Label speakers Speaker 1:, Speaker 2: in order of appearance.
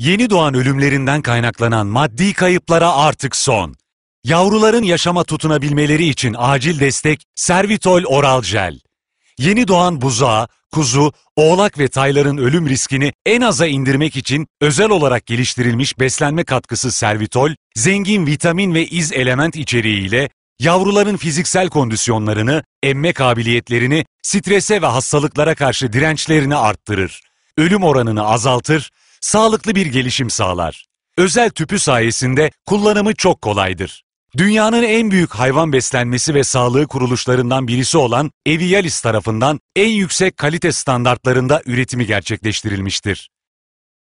Speaker 1: Yeni doğan ölümlerinden kaynaklanan maddi kayıplara artık son. Yavruların yaşama tutunabilmeleri için acil destek Servitol Oral Jel. Yeni doğan buzağı, kuzu, oğlak ve tayların ölüm riskini en aza indirmek için özel olarak geliştirilmiş beslenme katkısı Servitol, zengin vitamin ve iz element içeriğiyle yavruların fiziksel kondisyonlarını, emme kabiliyetlerini, strese ve hastalıklara karşı dirençlerini arttırır. Ölüm oranını azaltır, sağlıklı bir gelişim sağlar. Özel tüpü sayesinde kullanımı çok kolaydır. Dünyanın en büyük hayvan beslenmesi ve sağlığı kuruluşlarından birisi olan Evialis tarafından en yüksek kalite standartlarında üretimi gerçekleştirilmiştir.